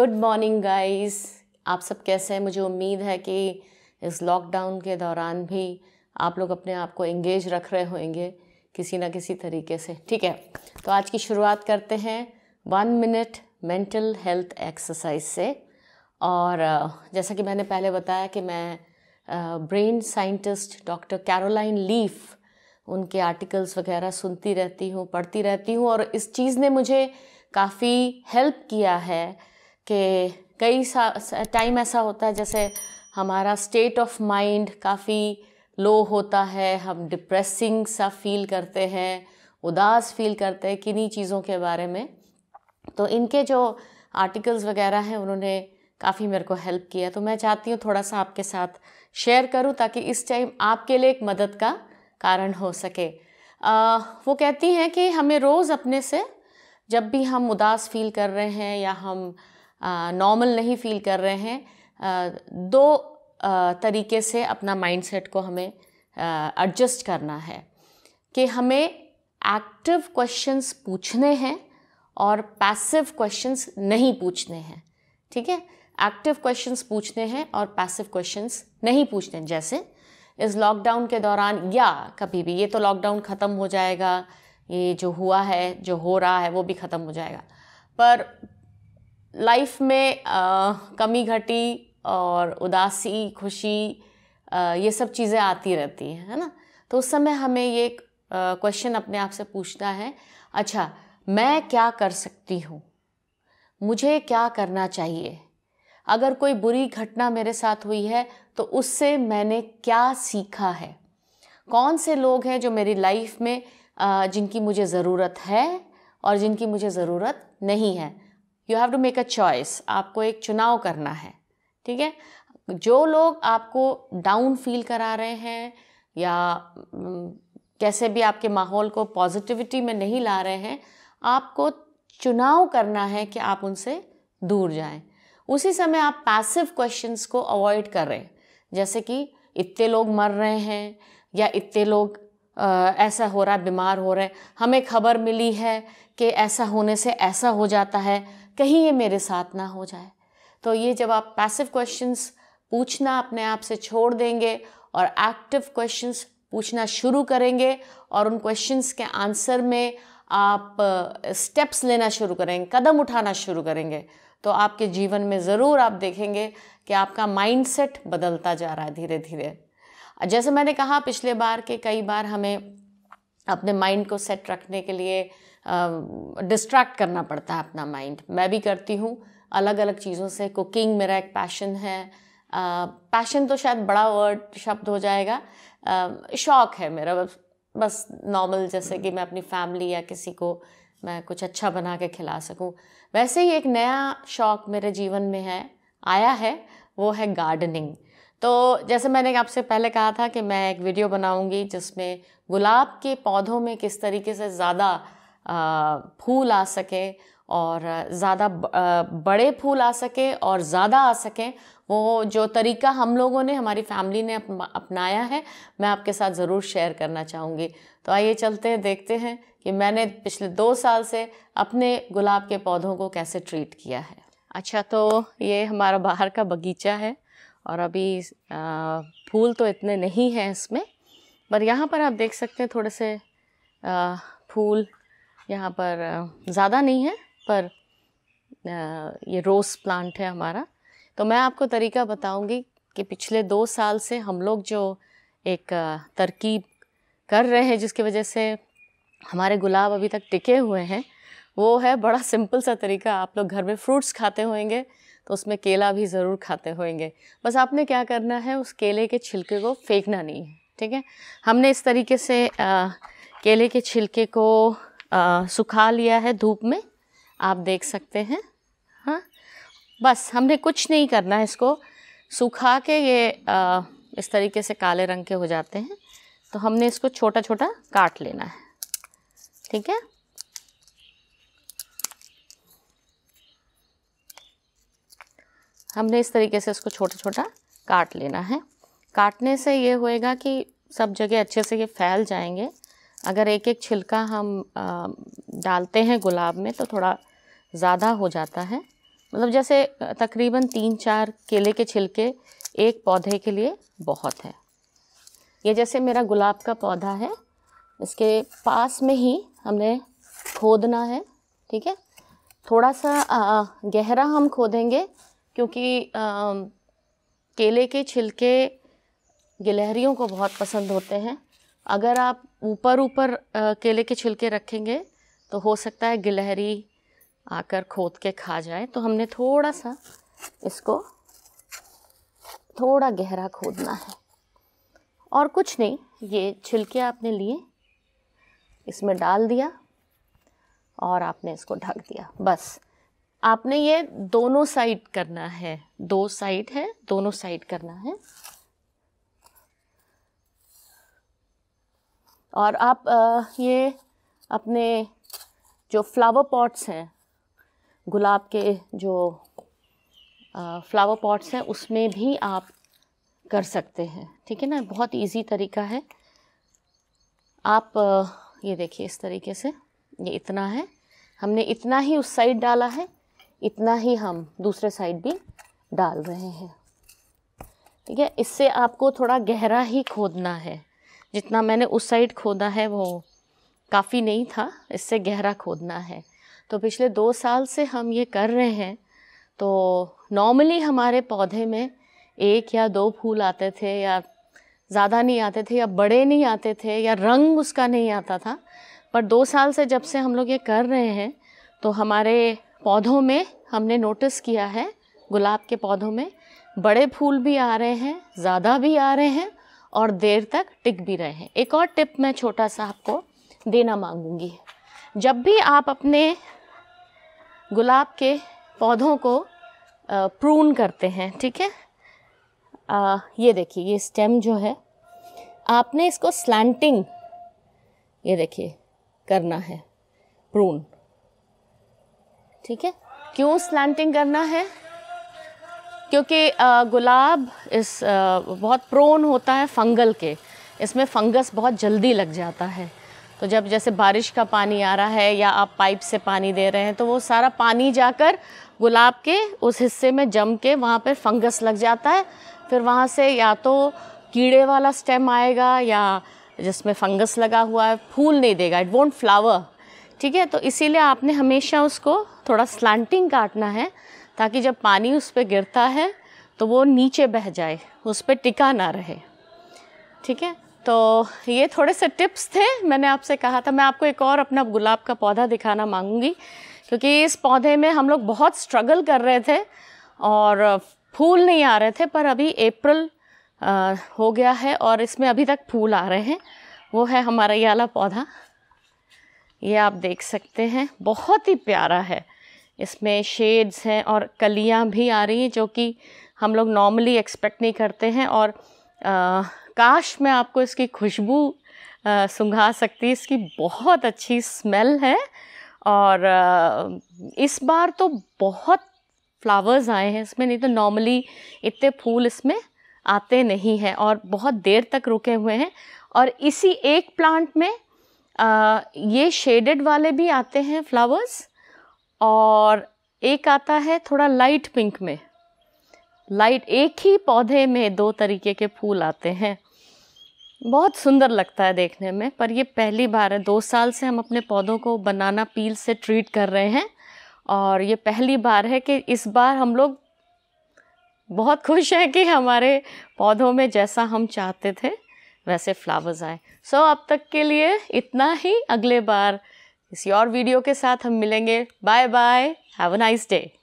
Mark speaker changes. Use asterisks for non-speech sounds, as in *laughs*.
Speaker 1: good morning guys आप सब कैसे हैं मुझे उम्मीद है कि इस लॉकडाउन के दौरान भी आप लोग अपने आप को एंगेज रख रहे होंगे किसी ना किसी तरीके से ठीक है तो आज की शुरुआत करते हैं one minute mental health exercise से और जैसा कि मैंने पहले बताया कि मैं brain scientist doctor Caroline Leaf उनके आर्टिकल्स वगैरह सुनती रहती हूँ पढ़ती रहती हूँ और इस चीज़ ने मुझे काफ़ी हेल्प किया है कि कई टाइम ऐसा होता है जैसे हमारा स्टेट ऑफ माइंड काफ़ी लो होता है हम डिप्रेसिंग सा फील करते हैं उदास फील करते हैं किन्हीं चीज़ों के बारे में तो इनके जो आर्टिकल्स वगैरह हैं उन्होंने काफ़ी मेरे को हेल्प किया तो मैं चाहती हूँ थोड़ा सा आपके साथ शेयर करूँ ताकि इस टाइम आपके लिए एक मदद का कारण हो सके आ, वो कहती हैं कि हमें रोज़ अपने से जब भी हम उदास फील कर रहे हैं या हम नॉर्मल नहीं फील कर रहे हैं दो तरीके से अपना माइंडसेट को हमें एडजस्ट करना है कि हमें एक्टिव क्वेश्चंस पूछने हैं और पैसिव क्वेश्चंस नहीं पूछने हैं ठीक है एक्टिव क्वेश्चंस पूछने हैं और पैसिव क्वेश्चंस नहीं पूछने जैसे इस लॉकडाउन के दौरान या कभी भी ये तो लॉकडाउन ख़त्म हो जाएगा ये जो हुआ है जो हो रहा है वो भी ख़त्म हो जाएगा पर लाइफ में आ, कमी घटी और उदासी खुशी आ, ये सब चीज़ें आती रहती हैं है ना तो उस समय हमें ये क्वेश्चन अपने आप से पूछना है अच्छा मैं क्या कर सकती हूँ मुझे क्या करना चाहिए अगर कोई बुरी घटना मेरे साथ हुई है तो उससे मैंने क्या सीखा है कौन से लोग हैं जो मेरी लाइफ में जिनकी मुझे ज़रूरत है और जिनकी मुझे ज़रूरत नहीं है you have to make a choice आपको एक चुनाव करना है ठीक है जो लोग आपको डाउन फील करा रहे हैं या कैसे भी आपके माहौल को पॉजिटिविटी में नहीं ला रहे हैं आपको चुनाव करना है कि आप उनसे दूर जाएं उसी समय आप पैसिव क्वेश्चंस को अवॉइड कर रहे हैं जैसे कि इतने लोग मर रहे हैं या इतने लोग ऐसा हो रहा है बीमार हो रहे हमें खबर मिली है कि ऐसा होने से ऐसा हो जाता है कहीं ये मेरे साथ ना हो जाए तो ये जब आप पैसिव क्वेश्चंस पूछना अपने आप से छोड़ देंगे और एक्टिव क्वेश्चंस पूछना शुरू करेंगे और उन क्वेश्चंस के आंसर में आप स्टेप्स लेना शुरू करेंगे कदम उठाना शुरू करेंगे तो आपके जीवन में ज़रूर आप देखेंगे कि आपका माइंडसेट बदलता जा रहा है धीरे धीरे जैसे मैंने कहा पिछले बार के कई बार हमें अपने माइंड को सेट रखने के लिए डिस्ट्रैक्ट करना पड़ता है अपना माइंड मैं भी करती हूँ अलग अलग चीज़ों से कुकिंग मेरा एक पैशन है पैशन तो शायद बड़ा वर्ड शब्द हो जाएगा शौक़ है मेरा बस बस नॉर्मल जैसे कि मैं अपनी फैमिली या किसी को मैं कुछ अच्छा बना के खिला सकूं वैसे ही एक नया शौक़ मेरे जीवन में है आया है वो है गार्डनिंग तो जैसे मैंने आपसे पहले कहा था कि मैं एक वीडियो बनाऊंगी जिसमें गुलाब के पौधों में किस तरीके से ज़्यादा फूल आ सके और ज़्यादा बड़े फूल आ सके और ज़्यादा आ सकें वो जो तरीका हम लोगों ने हमारी फैमिली ने अपनाया है मैं आपके साथ ज़रूर शेयर करना चाहूँगी तो आइए चलते हैं देखते हैं कि मैंने पिछले दो साल से अपने गुलाब के पौधों को कैसे ट्रीट किया है अच्छा तो ये हमारा बाहर का बगीचा है और अभी फूल तो इतने नहीं हैं इसमें पर यहाँ पर आप देख सकते हैं थोड़े से फूल यहाँ पर ज़्यादा नहीं है पर ये रोज़ प्लांट है हमारा तो मैं आपको तरीका बताऊंगी कि पिछले दो साल से हम लोग जो एक तरकीब कर रहे हैं जिसकी वजह से हमारे गुलाब अभी तक टिके हुए हैं वो है बड़ा *laughs* सिंपल सा तरीका आप लोग घर में फ्रूट्स खाते होंगे तो उसमें केला भी ज़रूर खाते होंगे बस आपने क्या करना है उस केले के छिलके को फेंकना नहीं है ठीक है हमने इस तरीके से आ, केले के छिलके को आ, सुखा लिया है धूप में आप देख सकते हैं हाँ बस हमने कुछ नहीं करना है इसको सुखा के ये आ, इस तरीके से काले रंग के हो जाते हैं तो हमने इसको छोटा छोटा काट लेना है ठीक है हमने इस तरीके से इसको छोटा छोटा काट लेना है काटने से ये होएगा कि सब जगह अच्छे से ये फैल जाएंगे अगर एक एक छिलका हम डालते हैं गुलाब में तो थोड़ा ज़्यादा हो जाता है मतलब जैसे तकरीबन तीन चार केले के छिलके एक पौधे के लिए बहुत है ये जैसे मेरा गुलाब का पौधा है इसके पास में ही हमने खोदना है ठीक है थोड़ा सा आ, गहरा हम खोदेंगे क्योंकि आ, केले के छिलके गिलहरियों को बहुत पसंद होते हैं अगर आप ऊपर ऊपर केले के छिलके रखेंगे तो हो सकता है गिलहरी आकर खोद के खा जाए तो हमने थोड़ा सा इसको थोड़ा गहरा खोदना है और कुछ नहीं ये छिलके आपने लिए इसमें डाल दिया और आपने इसको ढक दिया बस आपने ये दोनों साइड करना है दो साइड है दोनों साइड करना है और आप आ, ये अपने जो फ्लावर पॉट्स हैं गुलाब के जो फ्लावर पॉट्स हैं उसमें भी आप कर सकते हैं ठीक है ना बहुत इजी तरीका है आप ये देखिए इस तरीके से ये इतना है हमने इतना ही उस साइड डाला है इतना ही हम दूसरे साइड भी डाल रहे हैं ठीक है इससे आपको थोड़ा गहरा ही खोदना है जितना मैंने उस साइड खोदा है वो काफ़ी नहीं था इससे गहरा खोदना है तो पिछले दो साल से हम ये कर रहे हैं तो नॉर्मली हमारे पौधे में एक या दो फूल आते थे या ज़्यादा नहीं आते थे या बड़े नहीं आते थे या रंग उसका नहीं आता था पर दो साल से जब से हम लोग ये कर रहे हैं तो हमारे पौधों में हमने नोटिस किया है गुलाब के पौधों में बड़े फूल भी आ रहे हैं ज़्यादा भी आ रहे हैं और देर तक टिक भी रहे हैं एक और टिप मैं छोटा सा आपको देना मांगूंगी जब भी आप अपने गुलाब के पौधों को प्रून करते हैं ठीक है आ, ये देखिए ये स्टेम जो है आपने इसको स्लैंटिंग ये देखिए करना है प्रून ठीक है क्यों स्लैंटिंग करना है क्योंकि गुलाब इस बहुत प्रोन होता है फंगल के इसमें फंगस बहुत जल्दी लग जाता है तो जब जैसे बारिश का पानी आ रहा है या आप पाइप से पानी दे रहे हैं तो वो सारा पानी जाकर गुलाब के उस हिस्से में जम के वहाँ पर फंगस लग जाता है फिर वहाँ से या तो कीड़े वाला स्टेम आएगा या जिसमें फंगस लगा हुआ है फूल नहीं देगा इट वोंट फ्लावर ठीक है तो इसीलिए आपने हमेशा उसको थोड़ा स्लांटिंग काटना है ताकि जब पानी उस पर गिरता है तो वो नीचे बह जाए उस पर टिका ना रहे ठीक है तो ये थोड़े से टिप्स थे मैंने आपसे कहा था मैं आपको एक और अपना गुलाब का पौधा दिखाना मांगूंगी क्योंकि इस पौधे में हम लोग बहुत स्ट्रगल कर रहे थे और फूल नहीं आ रहे थे पर अभी अप्रैल हो गया है और इसमें अभी तक फूल आ रहे हैं वो है हमारा ये वाला पौधा ये आप देख सकते हैं बहुत ही प्यारा है इसमें शेड्स हैं और कलियाँ भी आ रही हैं जो कि हम लोग नॉर्मली एक्सपेक्ट नहीं करते हैं और आ, काश मैं आपको इसकी खुशबू सुंघा सकती इसकी बहुत अच्छी स्मेल है और आ, इस बार तो बहुत फ्लावर्स आए हैं इसमें नहीं तो नॉर्मली इतने फूल इसमें आते नहीं हैं और बहुत देर तक रुके हुए हैं और इसी एक प्लांट में आ, ये शेडेड वाले भी आते हैं फ्लावर्स और एक आता है थोड़ा लाइट पिंक में लाइट एक ही पौधे में दो तरीके के फूल आते हैं बहुत सुंदर लगता है देखने में पर ये पहली बार है दो साल से हम अपने पौधों को बनाना पील से ट्रीट कर रहे हैं और ये पहली बार है कि इस बार हम लोग बहुत खुश हैं कि हमारे पौधों में जैसा हम चाहते थे वैसे फ्लावर्स आए सो so, अब तक के लिए इतना ही अगले बार किसी और वीडियो के साथ हम मिलेंगे bye bye have a nice day